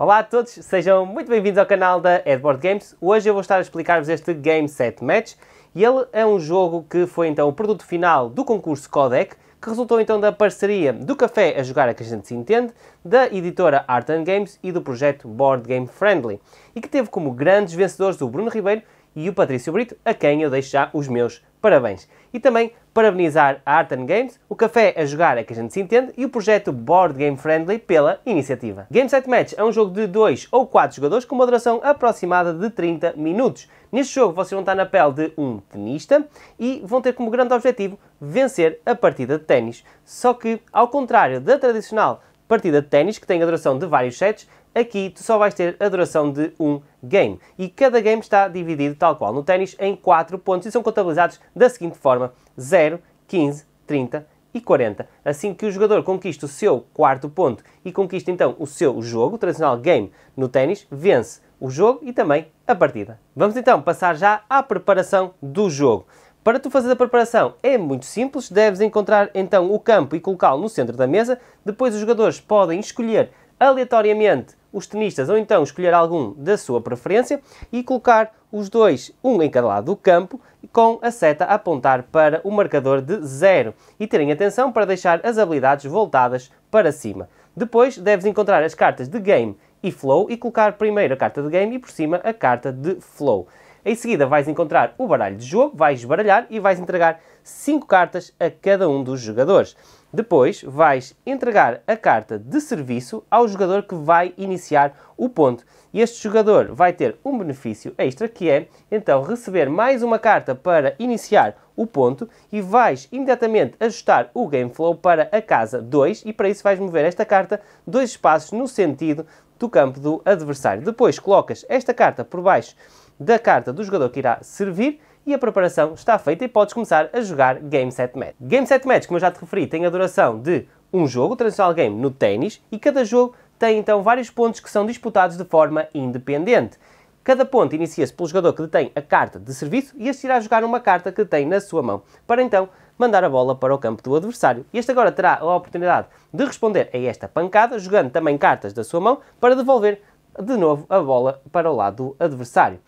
Olá a todos, sejam muito bem-vindos ao canal da Edboard Games. Hoje eu vou estar a explicar-vos este Game Set Match e ele é um jogo que foi então o produto final do concurso Codec que resultou então da parceria do Café a Jogar a que a gente se entende, da editora Art and Games e do projeto Board Game Friendly e que teve como grandes vencedores o Bruno Ribeiro e o Patrício Brito, a quem eu deixo já os meus Parabéns! E também parabenizar a Art Games, o café a jogar é que a gente se entende e o projeto Board Game Friendly pela iniciativa. Game Set Match é um jogo de 2 ou 4 jogadores com uma duração aproximada de 30 minutos. Neste jogo vocês vão estar na pele de um tenista e vão ter como grande objetivo vencer a partida de ténis. Só que, ao contrário da tradicional partida de ténis, que tem a duração de vários sets, Aqui tu só vais ter a duração de um game. E cada game está dividido, tal qual no ténis, em 4 pontos e são contabilizados da seguinte forma: 0, 15, 30 e 40. Assim que o jogador conquista o seu quarto ponto e conquista então o seu jogo, o tradicional game no ténis, vence o jogo e também a partida. Vamos então passar já à preparação do jogo. Para tu fazer a preparação é muito simples, deves encontrar então o campo e colocá-lo no centro da mesa. Depois os jogadores podem escolher aleatoriamente os tenistas, ou então escolher algum da sua preferência e colocar os dois, um em cada lado do campo, com a seta a apontar para o marcador de zero e terem atenção para deixar as habilidades voltadas para cima. Depois deves encontrar as cartas de game e flow e colocar primeiro a carta de game e por cima a carta de flow. Em seguida vais encontrar o baralho de jogo, vais baralhar e vais entregar 5 cartas a cada um dos jogadores. Depois vais entregar a carta de serviço ao jogador que vai iniciar o ponto. E este jogador vai ter um benefício extra que é então receber mais uma carta para iniciar o ponto e vais imediatamente ajustar o game flow para a casa 2 e para isso vais mover esta carta dois espaços no sentido do campo do adversário. Depois colocas esta carta por baixo da carta do jogador que irá servir e a preparação está feita e podes começar a jogar Game Set Match. Game Set Match, como eu já te referi, tem a duração de um jogo, tradicional game, no ténis, e cada jogo tem então vários pontos que são disputados de forma independente. Cada ponto inicia-se pelo jogador que detém a carta de serviço e este irá jogar uma carta que tem na sua mão, para então mandar a bola para o campo do adversário. Este agora terá a oportunidade de responder a esta pancada, jogando também cartas da sua mão, para devolver de novo a bola para o lado do adversário.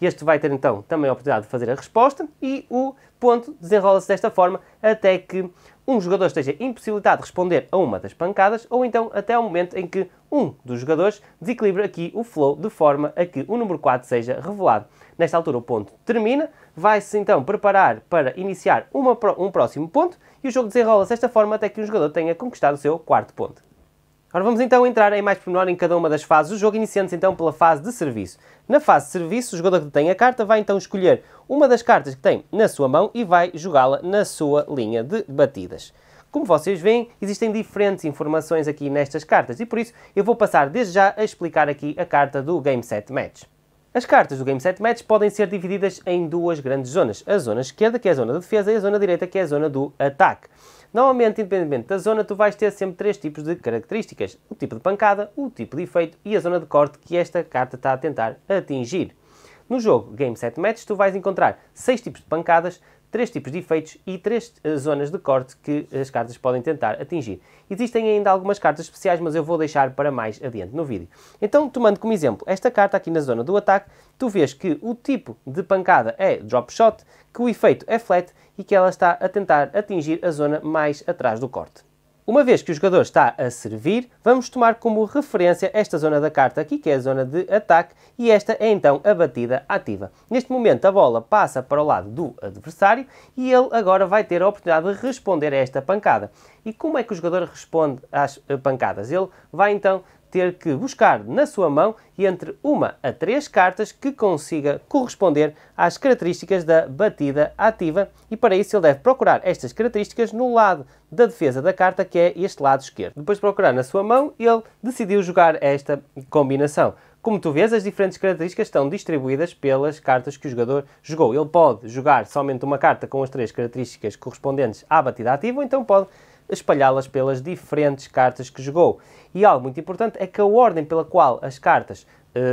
Este vai ter então também a oportunidade de fazer a resposta e o ponto desenrola-se desta forma até que um jogador esteja impossibilitado de responder a uma das pancadas ou então até ao momento em que um dos jogadores desequilibra aqui o flow de forma a que o número 4 seja revelado. Nesta altura o ponto termina, vai-se então preparar para iniciar uma, um próximo ponto e o jogo desenrola-se desta forma até que um jogador tenha conquistado o seu quarto ponto. Agora vamos então entrar em mais pormenor em cada uma das fases do jogo, iniciando-se então pela fase de serviço. Na fase de serviço, o jogador que detém a carta vai então escolher uma das cartas que tem na sua mão e vai jogá-la na sua linha de batidas. Como vocês veem, existem diferentes informações aqui nestas cartas e por isso eu vou passar desde já a explicar aqui a carta do Game Set Match. As cartas do Game Set Match podem ser divididas em duas grandes zonas, a zona esquerda, que é a zona de defesa, e a zona direita, que é a zona do ataque. Normalmente, independentemente da zona, tu vais ter sempre três tipos de características. O tipo de pancada, o tipo de efeito e a zona de corte que esta carta está a tentar atingir. No jogo Game Set Match, tu vais encontrar seis tipos de pancadas, três tipos de efeitos e três eh, zonas de corte que as cartas podem tentar atingir. Existem ainda algumas cartas especiais, mas eu vou deixar para mais adiante no vídeo. Então, tomando como exemplo esta carta aqui na zona do ataque, tu vês que o tipo de pancada é drop shot, que o efeito é flat e que ela está a tentar atingir a zona mais atrás do corte. Uma vez que o jogador está a servir, vamos tomar como referência esta zona da carta aqui, que é a zona de ataque, e esta é então a batida ativa. Neste momento a bola passa para o lado do adversário e ele agora vai ter a oportunidade de responder a esta pancada. E como é que o jogador responde às eh, pancadas? Ele vai então ter que buscar na sua mão entre uma a três cartas que consiga corresponder às características da batida ativa e para isso ele deve procurar estas características no lado da defesa da carta que é este lado esquerdo. Depois de procurar na sua mão, ele decidiu jogar esta combinação. Como tu vês, as diferentes características estão distribuídas pelas cartas que o jogador jogou. Ele pode jogar somente uma carta com as três características correspondentes à batida ativa, ou então pode espalhá-las pelas diferentes cartas que jogou. E algo muito importante é que a ordem pela qual as cartas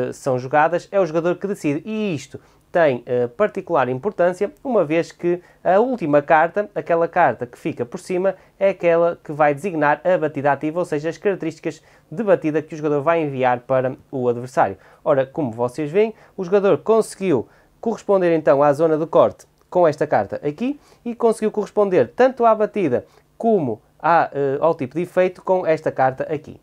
uh, são jogadas é o jogador que decide, e isto tem uh, particular importância, uma vez que a última carta, aquela carta que fica por cima, é aquela que vai designar a batida ativa, ou seja, as características de batida que o jogador vai enviar para o adversário. Ora, como vocês veem, o jogador conseguiu corresponder então à zona do corte com esta carta aqui e conseguiu corresponder tanto à batida como à, eh, ao tipo de efeito com esta carta aqui.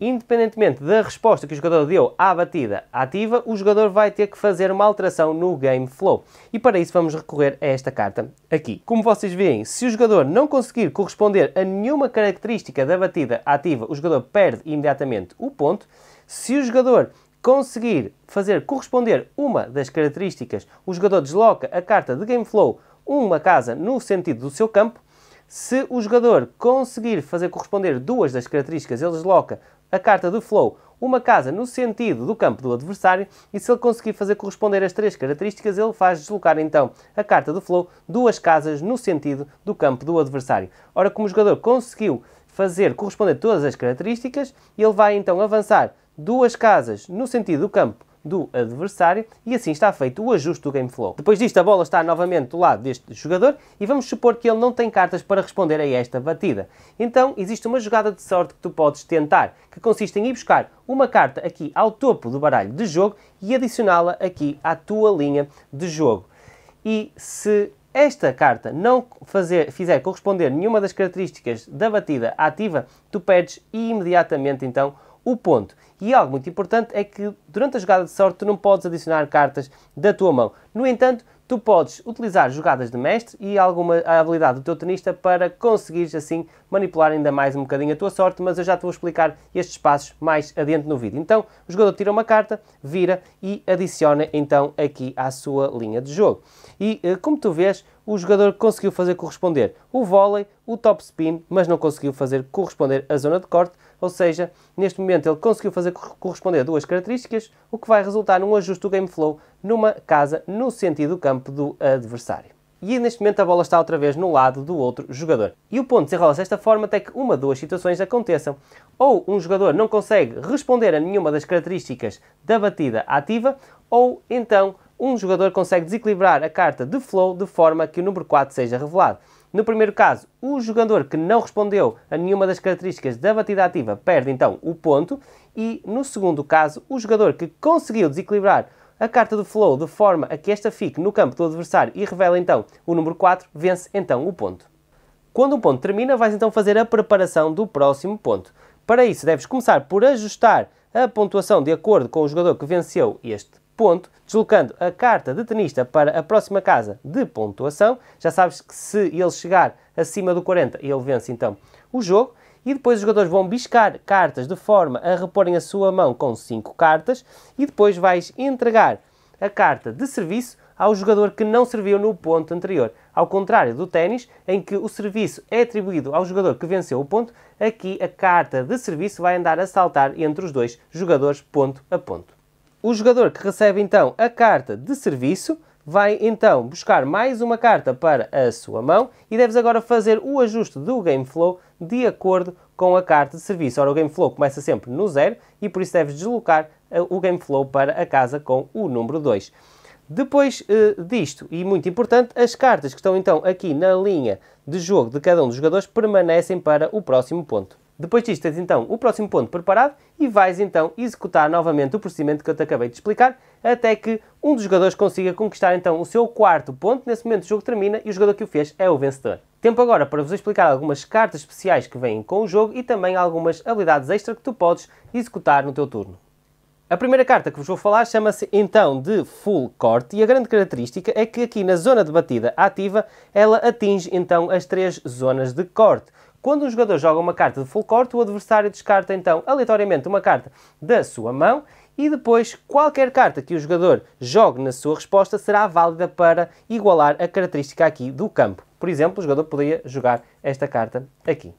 Independentemente da resposta que o jogador deu à batida ativa, o jogador vai ter que fazer uma alteração no game flow. E para isso vamos recorrer a esta carta aqui. Como vocês veem, se o jogador não conseguir corresponder a nenhuma característica da batida ativa, o jogador perde imediatamente o ponto. Se o jogador conseguir fazer corresponder uma das características, o jogador desloca a carta de game flow uma casa no sentido do seu campo se o jogador conseguir fazer corresponder duas das características, ele desloca a carta do flow uma casa no sentido do campo do adversário e se ele conseguir fazer corresponder as três características, ele faz deslocar então a carta do flow duas casas no sentido do campo do adversário. Ora, como o jogador conseguiu fazer corresponder todas as características, ele vai então avançar duas casas no sentido do campo do adversário e assim está feito o ajuste do game flow. Depois disto, a bola está novamente do lado deste jogador e vamos supor que ele não tem cartas para responder a esta batida. Então, existe uma jogada de sorte que tu podes tentar, que consiste em ir buscar uma carta aqui ao topo do baralho de jogo e adicioná-la aqui à tua linha de jogo. E se esta carta não fazer, fizer corresponder nenhuma das características da batida ativa, tu perdes imediatamente então o ponto. E algo muito importante é que durante a jogada de sorte tu não podes adicionar cartas da tua mão. No entanto, tu podes utilizar jogadas de mestre e alguma habilidade do teu tenista para conseguires assim manipular ainda mais um bocadinho a tua sorte, mas eu já te vou explicar estes passos mais adiante no vídeo. Então, o jogador tira uma carta, vira e adiciona então aqui à sua linha de jogo. E eh, como tu vês, o jogador conseguiu fazer corresponder o vôlei, o top spin, mas não conseguiu fazer corresponder a zona de corte, ou seja, neste momento ele conseguiu fazer corresponder a duas características, o que vai resultar num ajuste do game flow numa casa no sentido do campo do adversário. E neste momento a bola está outra vez no lado do outro jogador. E o ponto desenrola-se desta forma até que uma duas situações aconteçam. Ou um jogador não consegue responder a nenhuma das características da batida ativa, ou então um jogador consegue desequilibrar a carta de flow de forma que o número 4 seja revelado. No primeiro caso, o jogador que não respondeu a nenhuma das características da batida ativa perde então o ponto, e no segundo caso, o jogador que conseguiu desequilibrar a carta do flow de forma a que esta fique no campo do adversário e revela então o número 4, vence então o ponto. Quando um ponto termina, vais então fazer a preparação do próximo ponto. Para isso, deves começar por ajustar a pontuação de acordo com o jogador que venceu este ponto, deslocando a carta de tenista para a próxima casa de pontuação. Já sabes que se ele chegar acima do 40, ele vence então o jogo. E depois os jogadores vão biscar cartas de forma a reporem a sua mão com 5 cartas. E depois vais entregar a carta de serviço ao jogador que não serviu no ponto anterior. Ao contrário do ténis, em que o serviço é atribuído ao jogador que venceu o ponto, aqui a carta de serviço vai andar a saltar entre os dois jogadores ponto a ponto. O jogador que recebe então a carta de serviço vai então buscar mais uma carta para a sua mão e deves agora fazer o ajuste do game flow de acordo com a carta de serviço. Ora, o game flow começa sempre no zero e por isso deves deslocar eh, o game flow para a casa com o número 2. Depois eh, disto, e muito importante, as cartas que estão então aqui na linha de jogo de cada um dos jogadores permanecem para o próximo ponto. Depois disto, tens então o próximo ponto preparado e vais então executar novamente o procedimento que eu te acabei de explicar até que um dos jogadores consiga conquistar então o seu quarto ponto. Nesse momento o jogo termina e o jogador que o fez é o vencedor. Tempo agora para vos explicar algumas cartas especiais que vêm com o jogo e também algumas habilidades extra que tu podes executar no teu turno. A primeira carta que vos vou falar chama-se então de Full Court e a grande característica é que aqui na zona de batida ativa ela atinge então as três zonas de corte. Quando um jogador joga uma carta de full court, o adversário descarta então aleatoriamente uma carta da sua mão e depois qualquer carta que o jogador jogue na sua resposta será válida para igualar a característica aqui do campo. Por exemplo, o jogador poderia jogar esta carta aqui.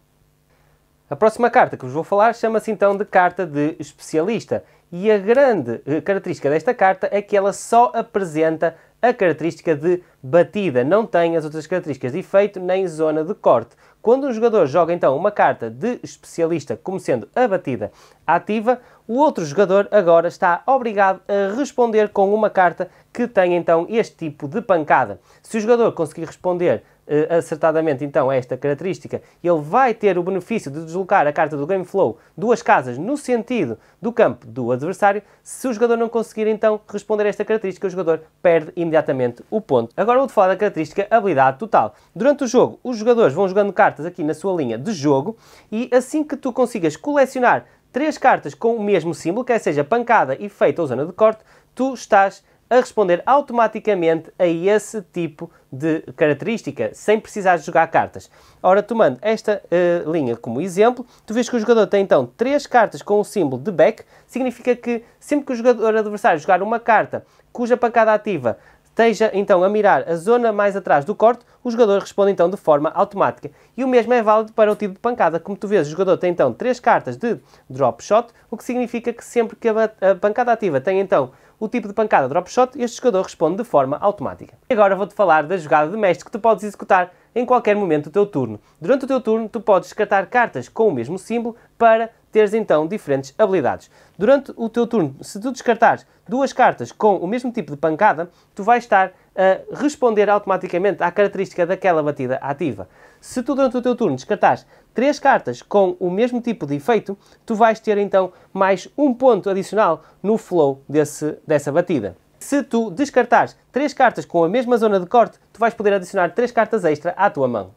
A próxima carta que vos vou falar chama-se então de carta de especialista. E a grande eh, característica desta carta é que ela só apresenta a característica de batida, não tem as outras características de efeito nem zona de corte. Quando um jogador joga então uma carta de especialista como sendo a batida ativa, o outro jogador agora está obrigado a responder com uma carta que tem então este tipo de pancada. Se o jogador conseguir responder eh, acertadamente então esta característica, ele vai ter o benefício de deslocar a carta do game flow duas casas no sentido do campo do adversário. Se o jogador não conseguir então responder a esta característica, o jogador perde imediatamente o ponto. Agora vou-te falar da característica habilidade total. Durante o jogo, os jogadores vão jogando cartas aqui na sua linha de jogo e assim que tu consigas colecionar três cartas com o mesmo símbolo, quer seja pancada, efeito ou zona de corte, tu estás a responder automaticamente a esse tipo de característica, sem precisar jogar cartas. Ora, tomando esta uh, linha como exemplo, tu vês que o jogador tem então três cartas com o símbolo de back, significa que sempre que o jogador adversário jogar uma carta cuja pancada ativa esteja então a mirar a zona mais atrás do corte, o jogador responde então de forma automática. E o mesmo é válido para o tipo de pancada. Como tu vês, o jogador tem então três cartas de drop shot, o que significa que sempre que a pancada ativa tem então o tipo de pancada drop shot, este jogador responde de forma automática. E agora vou-te falar da jogada de mestre que tu podes executar em qualquer momento do teu turno. Durante o teu turno, tu podes descartar cartas com o mesmo símbolo para teres então diferentes habilidades. Durante o teu turno, se tu descartares duas cartas com o mesmo tipo de pancada, tu vais estar a responder automaticamente à característica daquela batida ativa. Se tu durante o teu turno descartares três cartas com o mesmo tipo de efeito, tu vais ter então mais um ponto adicional no flow desse, dessa batida. Se tu descartares três cartas com a mesma zona de corte, tu vais poder adicionar três cartas extra à tua mão.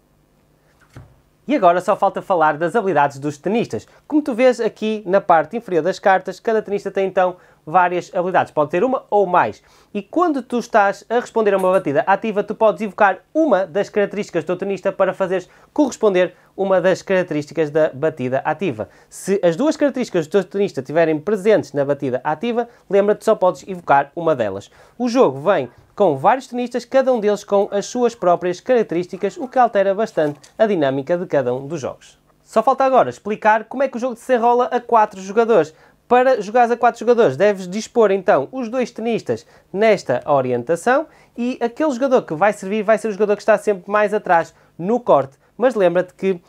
E agora só falta falar das habilidades dos tenistas. Como tu vês aqui na parte inferior das cartas, cada tenista tem então várias habilidades. Pode ter uma ou mais. E quando tu estás a responder a uma batida ativa, tu podes invocar uma das características do tenista para fazeres corresponder uma das características da batida ativa. Se as duas características do teu tenista estiverem presentes na batida ativa, lembra-te só podes invocar uma delas. O jogo vem com vários tenistas, cada um deles com as suas próprias características, o que altera bastante a dinâmica de cada um dos jogos. Só falta agora explicar como é que o jogo se enrola a 4 jogadores. Para jogares a 4 jogadores, deves dispor então os dois tenistas nesta orientação e aquele jogador que vai servir vai ser o jogador que está sempre mais atrás no corte. Mas lembra-te que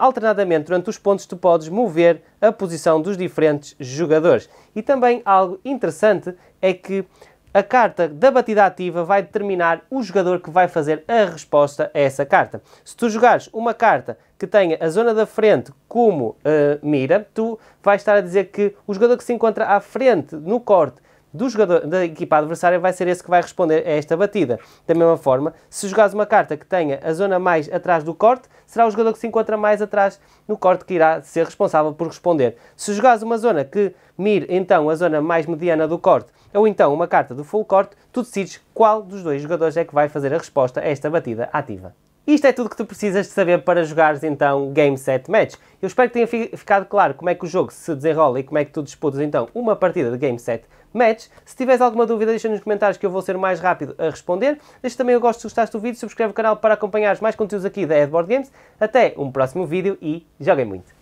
alternadamente durante os pontos tu podes mover a posição dos diferentes jogadores. E também algo interessante é que a carta da batida ativa vai determinar o jogador que vai fazer a resposta a essa carta. Se tu jogares uma carta que tenha a zona da frente como uh, mira, tu vais estar a dizer que o jogador que se encontra à frente no corte do jogador, da equipa adversária vai ser esse que vai responder a esta batida. Da mesma forma, se jogares uma carta que tenha a zona mais atrás do corte, será o jogador que se encontra mais atrás no corte que irá ser responsável por responder. Se jogares uma zona que mire então a zona mais mediana do corte, ou então uma carta do full corte, tu decides qual dos dois jogadores é que vai fazer a resposta a esta batida ativa. Isto é tudo que tu precisas de saber para jogares então Game Set Match. Eu espero que tenha ficado claro como é que o jogo se desenrola e como é que tu disputas então uma partida de Game Set match. Se tiveres alguma dúvida, deixa nos comentários que eu vou ser mais rápido a responder. Deixa também o gosto se gostaste do vídeo, subscreve o canal para acompanhar mais conteúdos aqui da Edboard Games. Até um próximo vídeo e joguem muito!